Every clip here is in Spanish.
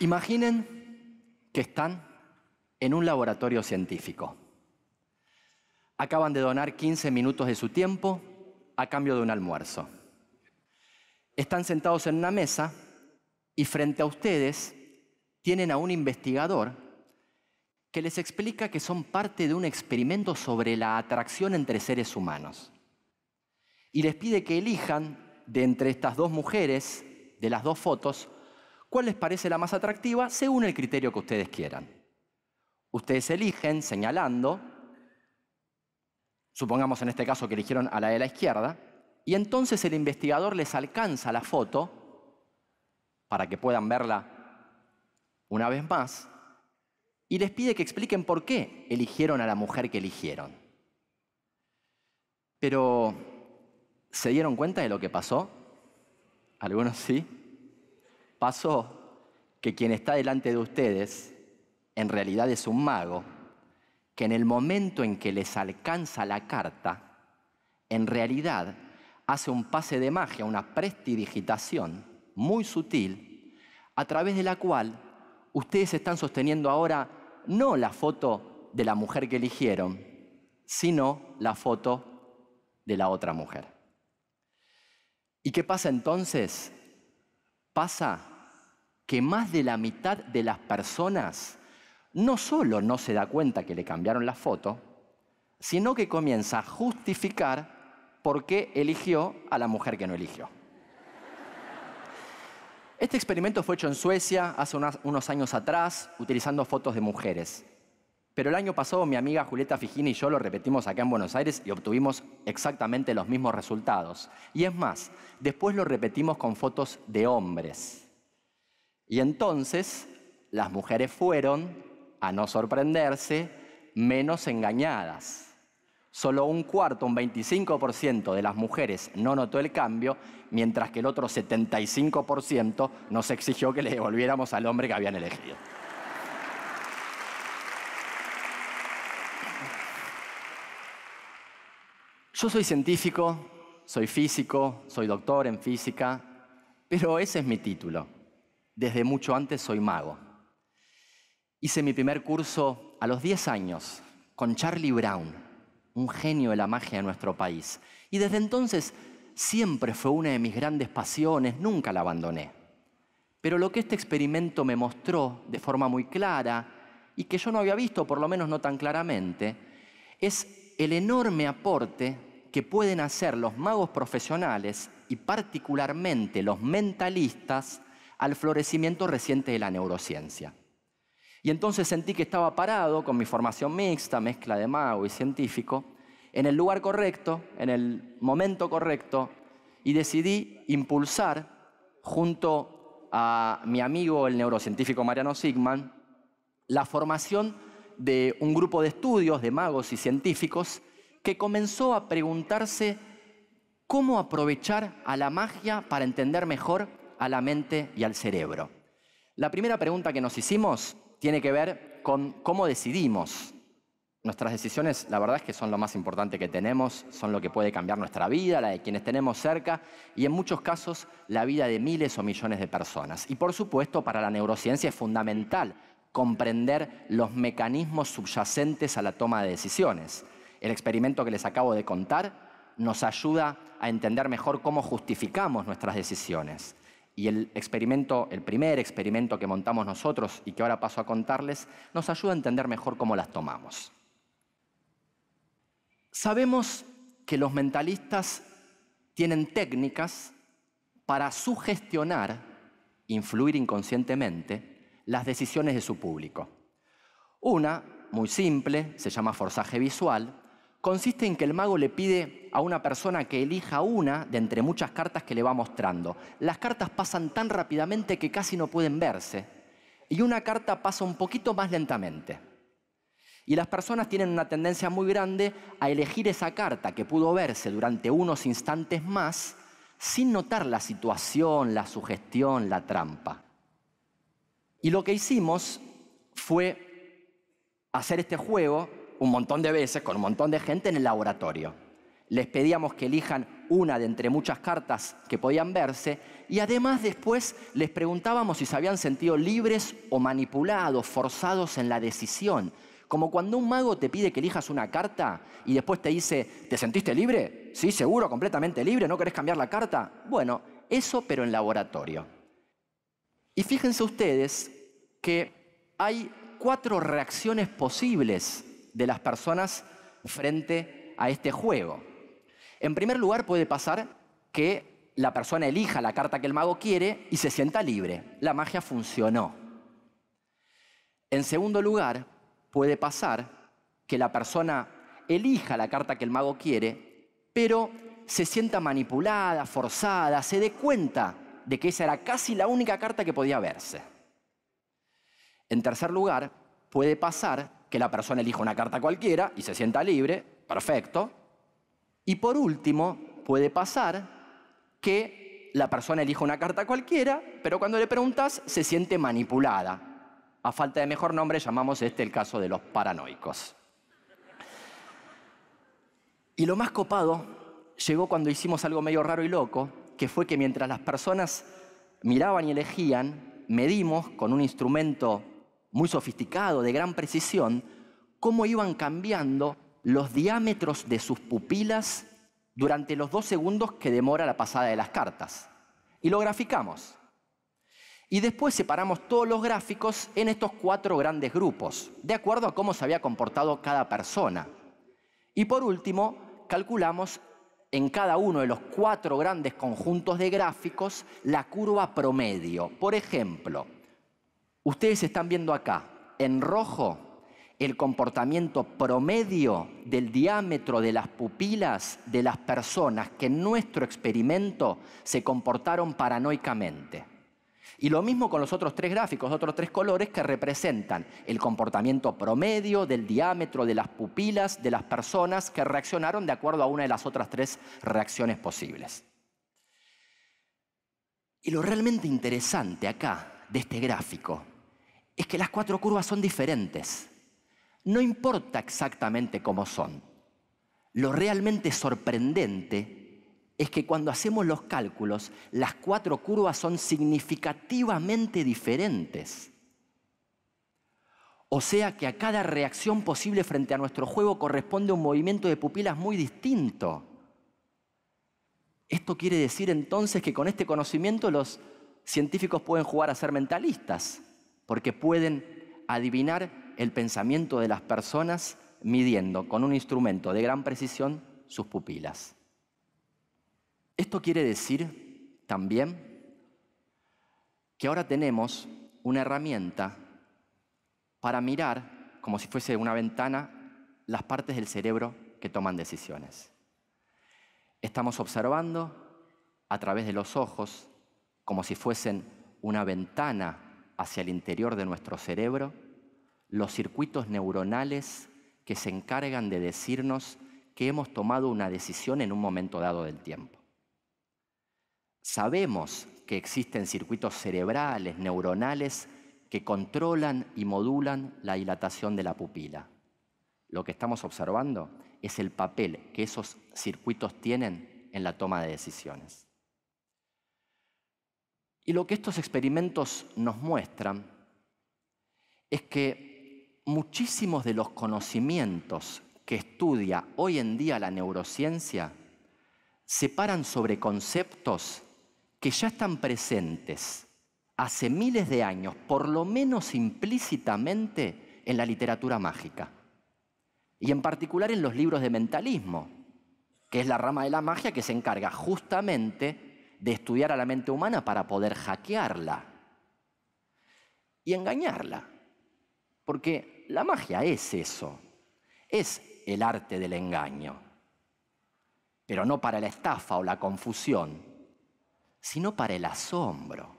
Imaginen que están en un laboratorio científico. Acaban de donar 15 minutos de su tiempo a cambio de un almuerzo. Están sentados en una mesa y frente a ustedes tienen a un investigador que les explica que son parte de un experimento sobre la atracción entre seres humanos. Y les pide que elijan de entre estas dos mujeres, de las dos fotos, cuál les parece la más atractiva según el criterio que ustedes quieran. Ustedes eligen señalando, supongamos en este caso que eligieron a la de la izquierda, y entonces el investigador les alcanza la foto para que puedan verla una vez más y les pide que expliquen por qué eligieron a la mujer que eligieron. Pero, ¿se dieron cuenta de lo que pasó? Algunos sí, Pasó que quien está delante de ustedes en realidad es un mago, que en el momento en que les alcanza la carta, en realidad hace un pase de magia, una prestidigitación muy sutil, a través de la cual ustedes están sosteniendo ahora no la foto de la mujer que eligieron, sino la foto de la otra mujer. ¿Y qué pasa entonces pasa que más de la mitad de las personas no solo no se da cuenta que le cambiaron la foto, sino que comienza a justificar por qué eligió a la mujer que no eligió. Este experimento fue hecho en Suecia hace unos años atrás, utilizando fotos de mujeres. Pero el año pasado mi amiga Julieta Fijini y yo lo repetimos acá en Buenos Aires y obtuvimos exactamente los mismos resultados. Y es más, después lo repetimos con fotos de hombres. Y entonces las mujeres fueron, a no sorprenderse, menos engañadas. Solo un cuarto, un 25% de las mujeres no notó el cambio, mientras que el otro 75% nos exigió que le devolviéramos al hombre que habían elegido. Yo soy científico, soy físico, soy doctor en física, pero ese es mi título. Desde mucho antes soy mago. Hice mi primer curso a los 10 años con Charlie Brown, un genio de la magia de nuestro país. Y desde entonces siempre fue una de mis grandes pasiones, nunca la abandoné. Pero lo que este experimento me mostró de forma muy clara, y que yo no había visto, por lo menos no tan claramente, es el enorme aporte que pueden hacer los magos profesionales y particularmente los mentalistas al florecimiento reciente de la neurociencia. Y entonces sentí que estaba parado con mi formación mixta, mezcla de mago y científico, en el lugar correcto, en el momento correcto, y decidí impulsar, junto a mi amigo el neurocientífico Mariano Sigman, la formación de un grupo de estudios de magos y científicos que comenzó a preguntarse cómo aprovechar a la magia para entender mejor a la mente y al cerebro. La primera pregunta que nos hicimos tiene que ver con cómo decidimos. Nuestras decisiones, la verdad es que son lo más importante que tenemos, son lo que puede cambiar nuestra vida, la de quienes tenemos cerca y en muchos casos la vida de miles o millones de personas. Y por supuesto, para la neurociencia es fundamental comprender los mecanismos subyacentes a la toma de decisiones. El experimento que les acabo de contar nos ayuda a entender mejor cómo justificamos nuestras decisiones. Y el experimento, el primer experimento que montamos nosotros y que ahora paso a contarles, nos ayuda a entender mejor cómo las tomamos. Sabemos que los mentalistas tienen técnicas para sugestionar, influir inconscientemente, las decisiones de su público. Una, muy simple, se llama forzaje visual, consiste en que el mago le pide a una persona que elija una de entre muchas cartas que le va mostrando. Las cartas pasan tan rápidamente que casi no pueden verse y una carta pasa un poquito más lentamente. Y las personas tienen una tendencia muy grande a elegir esa carta que pudo verse durante unos instantes más sin notar la situación, la sugestión, la trampa. Y lo que hicimos fue hacer este juego un montón de veces con un montón de gente en el laboratorio. Les pedíamos que elijan una de entre muchas cartas que podían verse y además después les preguntábamos si se habían sentido libres o manipulados, forzados en la decisión. Como cuando un mago te pide que elijas una carta y después te dice, ¿te sentiste libre? Sí, seguro, completamente libre, ¿no querés cambiar la carta? Bueno, eso pero en laboratorio. Y fíjense ustedes que hay cuatro reacciones posibles de las personas frente a este juego. En primer lugar, puede pasar que la persona elija la carta que el mago quiere y se sienta libre. La magia funcionó. En segundo lugar, puede pasar que la persona elija la carta que el mago quiere, pero se sienta manipulada, forzada, se dé cuenta de que esa era casi la única carta que podía verse. En tercer lugar, puede pasar que la persona elija una carta cualquiera y se sienta libre, perfecto. Y por último, puede pasar que la persona elija una carta cualquiera, pero cuando le preguntas se siente manipulada. A falta de mejor nombre llamamos este el caso de los paranoicos. Y lo más copado llegó cuando hicimos algo medio raro y loco, que fue que mientras las personas miraban y elegían, medimos con un instrumento muy sofisticado, de gran precisión, cómo iban cambiando los diámetros de sus pupilas durante los dos segundos que demora la pasada de las cartas. Y lo graficamos. Y después separamos todos los gráficos en estos cuatro grandes grupos, de acuerdo a cómo se había comportado cada persona. Y por último, calculamos en cada uno de los cuatro grandes conjuntos de gráficos la curva promedio. Por ejemplo, Ustedes están viendo acá, en rojo, el comportamiento promedio del diámetro de las pupilas de las personas que en nuestro experimento se comportaron paranoicamente. Y lo mismo con los otros tres gráficos, otros tres colores que representan el comportamiento promedio del diámetro de las pupilas de las personas que reaccionaron de acuerdo a una de las otras tres reacciones posibles. Y lo realmente interesante acá de este gráfico es que las cuatro curvas son diferentes. No importa exactamente cómo son. Lo realmente sorprendente es que cuando hacemos los cálculos, las cuatro curvas son significativamente diferentes. O sea que a cada reacción posible frente a nuestro juego corresponde un movimiento de pupilas muy distinto. Esto quiere decir entonces que con este conocimiento los científicos pueden jugar a ser mentalistas porque pueden adivinar el pensamiento de las personas midiendo con un instrumento de gran precisión sus pupilas. Esto quiere decir también que ahora tenemos una herramienta para mirar, como si fuese una ventana, las partes del cerebro que toman decisiones. Estamos observando a través de los ojos, como si fuesen una ventana hacia el interior de nuestro cerebro los circuitos neuronales que se encargan de decirnos que hemos tomado una decisión en un momento dado del tiempo. Sabemos que existen circuitos cerebrales, neuronales, que controlan y modulan la dilatación de la pupila. Lo que estamos observando es el papel que esos circuitos tienen en la toma de decisiones. Y lo que estos experimentos nos muestran es que muchísimos de los conocimientos que estudia hoy en día la neurociencia se paran sobre conceptos que ya están presentes hace miles de años, por lo menos implícitamente, en la literatura mágica. Y en particular en los libros de mentalismo, que es la rama de la magia que se encarga justamente de estudiar a la mente humana para poder hackearla y engañarla. Porque la magia es eso, es el arte del engaño, pero no para la estafa o la confusión, sino para el asombro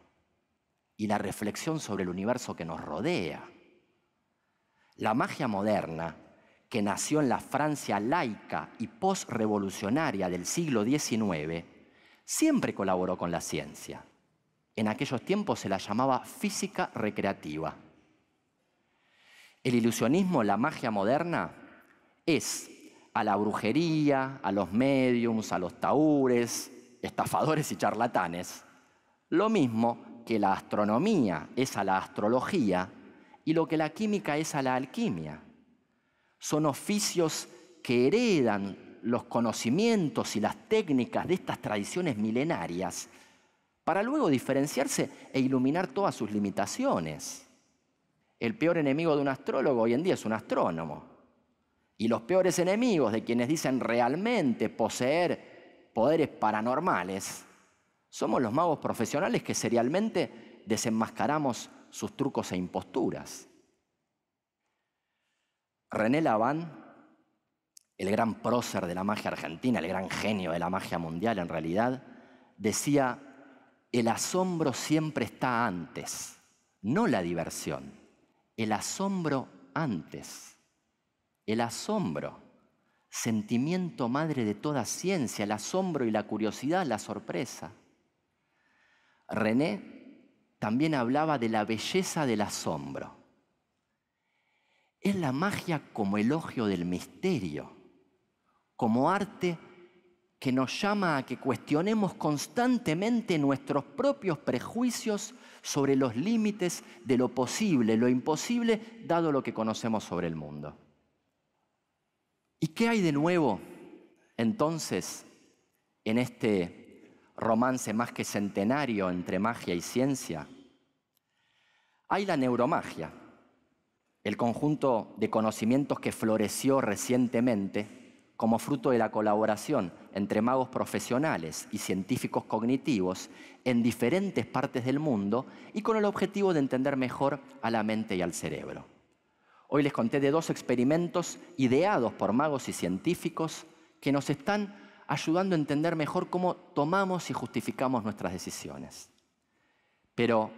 y la reflexión sobre el universo que nos rodea. La magia moderna, que nació en la Francia laica y postrevolucionaria del siglo XIX, siempre colaboró con la ciencia. En aquellos tiempos se la llamaba física recreativa. El ilusionismo, la magia moderna, es a la brujería, a los mediums, a los taúres, estafadores y charlatanes. Lo mismo que la astronomía es a la astrología y lo que la química es a la alquimia. Son oficios que heredan los conocimientos y las técnicas de estas tradiciones milenarias para luego diferenciarse e iluminar todas sus limitaciones. El peor enemigo de un astrólogo hoy en día es un astrónomo. Y los peores enemigos de quienes dicen realmente poseer poderes paranormales somos los magos profesionales que serialmente desenmascaramos sus trucos e imposturas. René Laván el gran prócer de la magia argentina, el gran genio de la magia mundial en realidad, decía, el asombro siempre está antes, no la diversión, el asombro antes, el asombro, sentimiento madre de toda ciencia, el asombro y la curiosidad, la sorpresa. René también hablaba de la belleza del asombro. Es la magia como elogio del misterio como arte que nos llama a que cuestionemos constantemente nuestros propios prejuicios sobre los límites de lo posible, lo imposible, dado lo que conocemos sobre el mundo. ¿Y qué hay de nuevo entonces en este romance más que centenario entre magia y ciencia? Hay la neuromagia, el conjunto de conocimientos que floreció recientemente como fruto de la colaboración entre magos profesionales y científicos cognitivos en diferentes partes del mundo y con el objetivo de entender mejor a la mente y al cerebro. Hoy les conté de dos experimentos ideados por magos y científicos que nos están ayudando a entender mejor cómo tomamos y justificamos nuestras decisiones. Pero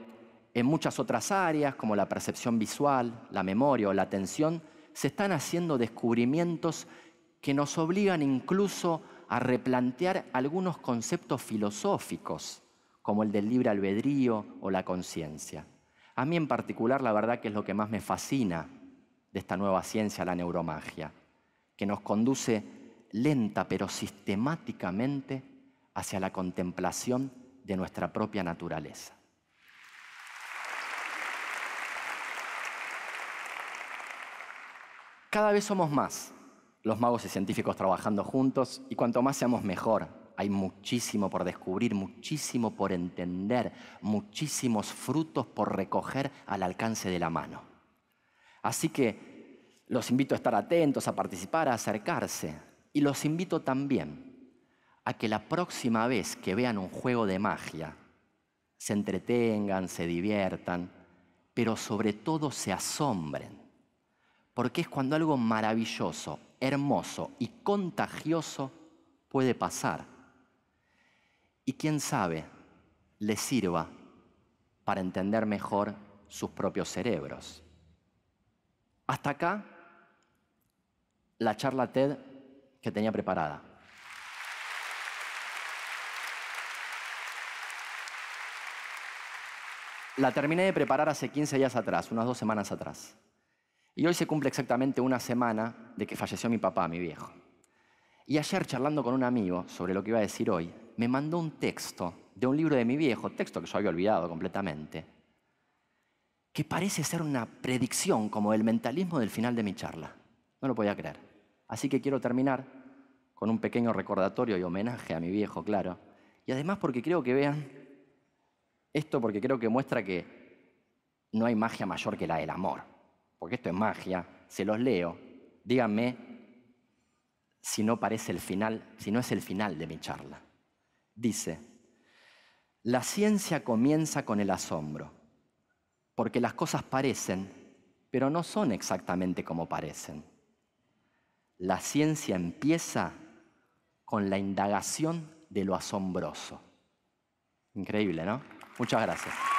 en muchas otras áreas, como la percepción visual, la memoria o la atención, se están haciendo descubrimientos que nos obligan incluso a replantear algunos conceptos filosóficos, como el del libre albedrío o la conciencia. A mí en particular, la verdad que es lo que más me fascina de esta nueva ciencia, la neuromagia, que nos conduce lenta pero sistemáticamente hacia la contemplación de nuestra propia naturaleza. Cada vez somos más los magos y científicos trabajando juntos y cuanto más seamos mejor. Hay muchísimo por descubrir, muchísimo por entender, muchísimos frutos por recoger al alcance de la mano. Así que los invito a estar atentos, a participar, a acercarse y los invito también a que la próxima vez que vean un juego de magia, se entretengan, se diviertan, pero sobre todo se asombren porque es cuando algo maravilloso, hermoso y contagioso puede pasar. Y quién sabe, le sirva para entender mejor sus propios cerebros. Hasta acá la charla TED que tenía preparada. La terminé de preparar hace 15 días atrás, unas dos semanas atrás. Y hoy se cumple exactamente una semana de que falleció mi papá, mi viejo. Y ayer charlando con un amigo sobre lo que iba a decir hoy, me mandó un texto de un libro de mi viejo, texto que yo había olvidado completamente, que parece ser una predicción como el mentalismo del final de mi charla. No lo podía creer. Así que quiero terminar con un pequeño recordatorio y homenaje a mi viejo, claro. Y además porque creo que vean esto, porque creo que muestra que no hay magia mayor que la del amor porque esto es magia, se los leo, díganme si no parece el final, si no es el final de mi charla. Dice, la ciencia comienza con el asombro, porque las cosas parecen, pero no son exactamente como parecen. La ciencia empieza con la indagación de lo asombroso. Increíble, ¿no? Muchas gracias.